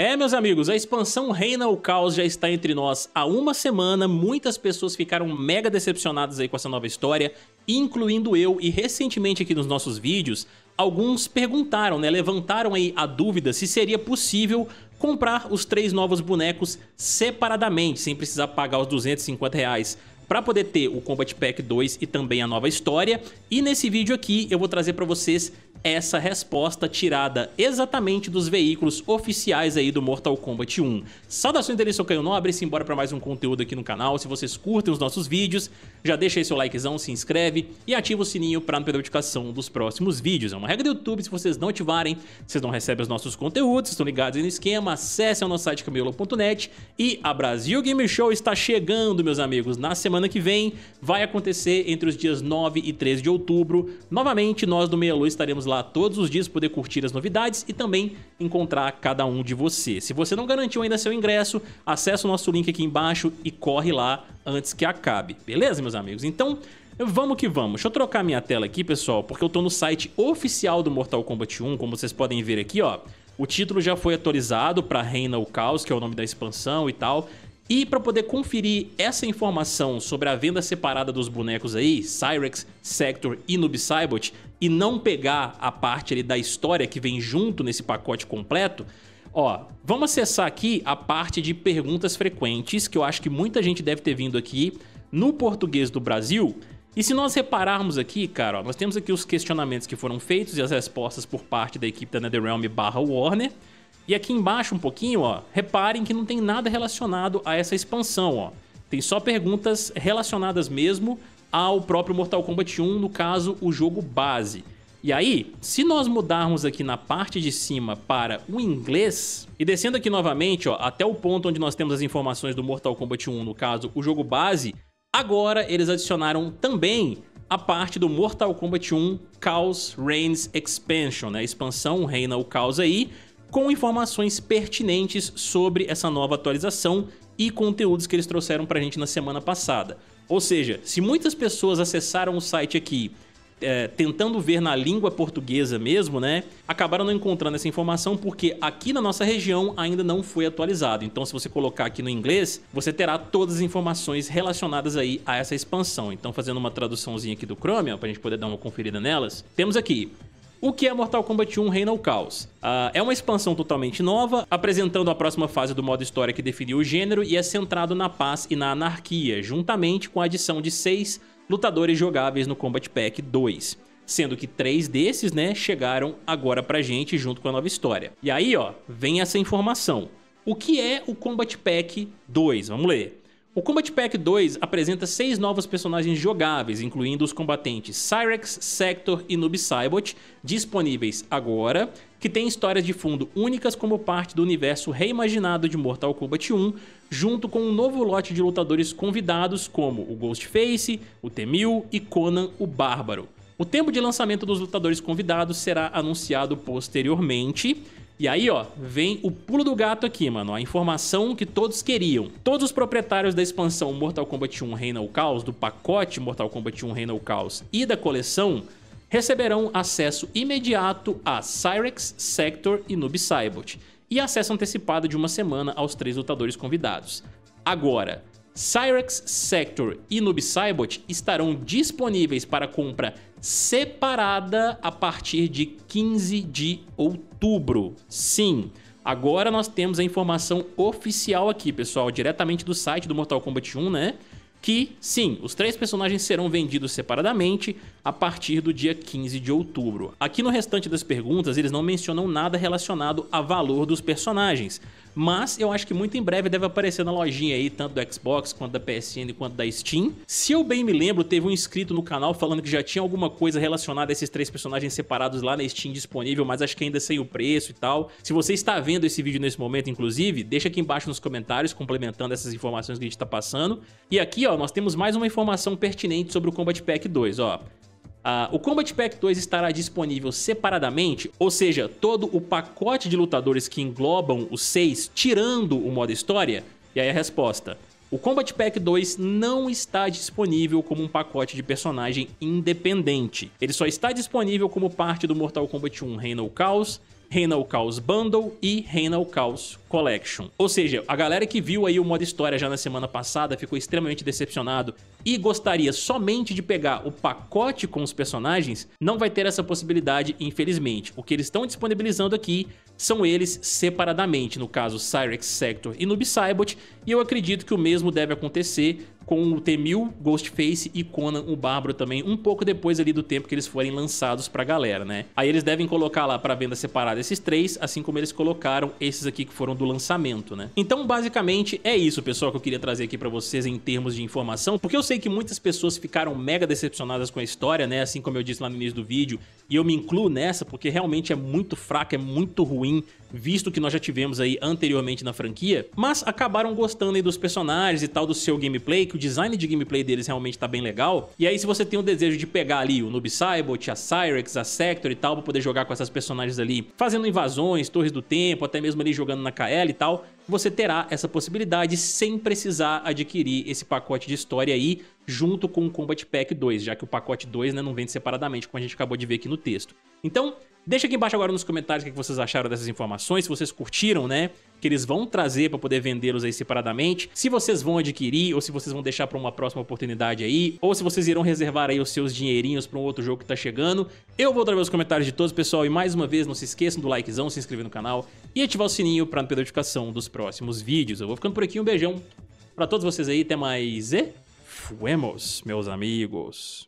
É, meus amigos, a expansão Reina o Caos já está entre nós há uma semana, muitas pessoas ficaram mega decepcionadas aí com essa nova história, incluindo eu, e recentemente aqui nos nossos vídeos, alguns perguntaram, né, levantaram aí a dúvida se seria possível comprar os três novos bonecos separadamente, sem precisar pagar os 250 reais para poder ter o Combat Pack 2 e também a nova história. E nesse vídeo aqui eu vou trazer para vocês essa resposta tirada exatamente dos veículos oficiais aí do Mortal Kombat 1. Saudações dele, sou Caio Nobre, embora para mais um conteúdo aqui no canal. Se vocês curtem os nossos vídeos, já deixa aí seu likezão, se inscreve e ativa o sininho para não perder a notificação dos próximos vídeos. É uma regra do YouTube, se vocês não ativarem, vocês não recebem os nossos conteúdos, estão ligados aí no esquema, acessem o nosso site camelo.net e a Brasil Game Show está chegando, meus amigos, na semana semana que vem vai acontecer entre os dias 9 e 13 de outubro. Novamente, nós do Meia Lua estaremos lá todos os dias para poder curtir as novidades e também encontrar cada um de vocês. Se você não garantiu ainda seu ingresso, acessa o nosso link aqui embaixo e corre lá antes que acabe. Beleza, meus amigos? Então, Vamos que vamos. Deixa eu trocar minha tela aqui, pessoal, porque eu tô no site oficial do Mortal Kombat 1, como vocês podem ver aqui, ó. O título já foi atualizado para Reina o Caos, que é o nome da expansão e tal. E para poder conferir essa informação sobre a venda separada dos bonecos aí, Cyrex, Sector e Nubisibot e não pegar a parte ali da história que vem junto nesse pacote completo, Ó, vamos acessar aqui a parte de perguntas frequentes, que eu acho que muita gente deve ter vindo aqui no português do Brasil. E se nós repararmos aqui, cara, ó, nós temos aqui os questionamentos que foram feitos e as respostas por parte da equipe da NetherRealm barra Warner. E aqui embaixo um pouquinho, ó, reparem que não tem nada relacionado a essa expansão, ó. Tem só perguntas relacionadas mesmo ao próprio Mortal Kombat 1, no caso, o jogo base. E aí, se nós mudarmos aqui na parte de cima para o inglês, e descendo aqui novamente, ó, até o ponto onde nós temos as informações do Mortal Kombat 1, no caso, o jogo base, agora eles adicionaram também a parte do Mortal Kombat 1 Chaos Reigns Expansion, né? Expansão reina o caos aí, com informações pertinentes sobre essa nova atualização e conteúdos que eles trouxeram pra gente na semana passada. Ou seja, se muitas pessoas acessaram o site aqui é, tentando ver na língua portuguesa mesmo, né? Acabaram não encontrando essa informação porque aqui na nossa região ainda não foi atualizado. Então, se você colocar aqui no inglês, você terá todas as informações relacionadas aí a essa expansão. Então, fazendo uma traduçãozinha aqui do Chrome, para a gente poder dar uma conferida nelas, temos aqui o que é Mortal Kombat 1 Reino ao Caos? Uh, é uma expansão totalmente nova, apresentando a próxima fase do modo história que definiu o gênero e é centrado na paz e na anarquia, juntamente com a adição de seis lutadores jogáveis no Combat Pack 2. Sendo que três desses, né, chegaram agora pra gente junto com a nova história. E aí, ó, vem essa informação. O que é o Combat Pack 2? Vamos ler. O Combat Pack 2 apresenta seis novos personagens jogáveis, incluindo os combatentes Cyrex, Sector e Noob Saibot, disponíveis agora, que têm histórias de fundo únicas como parte do universo reimaginado de Mortal Kombat 1, junto com um novo lote de lutadores convidados como o Ghostface, o Temil e Conan o Bárbaro. O tempo de lançamento dos lutadores convidados será anunciado posteriormente, e aí, ó, vem o pulo do gato aqui, mano. A informação que todos queriam. Todos os proprietários da expansão Mortal Kombat 1 Reina o Caos, do pacote Mortal Kombat 1 Reina o Caos e da coleção, receberão acesso imediato a Cyrex, Sector e Noob Saibot, e acesso antecipado de uma semana aos três lutadores convidados. Agora, Cyrex Sector e Saibot estarão disponíveis para compra separada a partir de 15 de outubro. Sim, agora nós temos a informação oficial aqui, pessoal, diretamente do site do Mortal Kombat 1, né? que sim, os três personagens serão vendidos separadamente a partir do dia 15 de outubro. Aqui no restante das perguntas, eles não mencionam nada relacionado a valor dos personagens, mas eu acho que muito em breve deve aparecer na lojinha aí, tanto do Xbox, quanto da PSN, quanto da Steam. Se eu bem me lembro, teve um inscrito no canal falando que já tinha alguma coisa relacionada a esses três personagens separados lá na Steam disponível, mas acho que ainda sem o preço e tal. Se você está vendo esse vídeo nesse momento, inclusive, deixa aqui embaixo nos comentários, complementando essas informações que a gente está passando. E aqui, ó, nós temos mais uma informação pertinente sobre o Combat Pack 2, ó. Uh, o Combat Pack 2 estará disponível separadamente, ou seja, todo o pacote de lutadores que englobam os seis, tirando o modo história? E aí a resposta. O Combat Pack 2 não está disponível como um pacote de personagem independente. Ele só está disponível como parte do Mortal Kombat 1 Reign of Chaos Reina o Caos Bundle e Reina o Caos Collection. Ou seja, a galera que viu aí o modo história já na semana passada ficou extremamente decepcionado e gostaria somente de pegar o pacote com os personagens, não vai ter essa possibilidade, infelizmente. O que eles estão disponibilizando aqui são eles separadamente, no caso Cyrex Sector e Noob Saibot, e eu acredito que o mesmo deve acontecer com o Temil, Ghostface e Conan o Bárbaro também, um pouco depois ali do tempo que eles forem lançados pra galera, né? Aí eles devem colocar lá pra venda separada esses três, assim como eles colocaram esses aqui que foram do lançamento, né? Então, basicamente, é isso, pessoal, que eu queria trazer aqui pra vocês em termos de informação, porque eu sei que muitas pessoas ficaram mega decepcionadas com a história, né? Assim como eu disse lá no início do vídeo, e eu me incluo nessa, porque realmente é muito fraca, é muito ruim, visto que nós já tivemos aí anteriormente na franquia, mas acabaram gostando aí dos personagens e tal do seu gameplay, que o design de gameplay deles realmente tá bem legal. E aí se você tem o desejo de pegar ali o Noob Saibot, a Cyrex, a Sector e tal, pra poder jogar com essas personagens ali, fazendo invasões, torres do tempo, até mesmo ali jogando na KL e tal, você terá essa possibilidade sem precisar adquirir esse pacote de história aí junto com o Combat Pack 2, já que o pacote 2 né, não vende separadamente, como a gente acabou de ver aqui no texto. Então, Deixa aqui embaixo agora nos comentários o é que vocês acharam dessas informações, se vocês curtiram, né? Que eles vão trazer para poder vendê-los aí separadamente. Se vocês vão adquirir, ou se vocês vão deixar para uma próxima oportunidade aí, ou se vocês irão reservar aí os seus dinheirinhos para um outro jogo que tá chegando. Eu vou trazer os comentários de todos, pessoal. E mais uma vez, não se esqueçam do likezão, se inscrever no canal e ativar o sininho para não perder notificação dos próximos vídeos. Eu vou ficando por aqui, um beijão para todos vocês aí. Até mais e fuemos, meus amigos.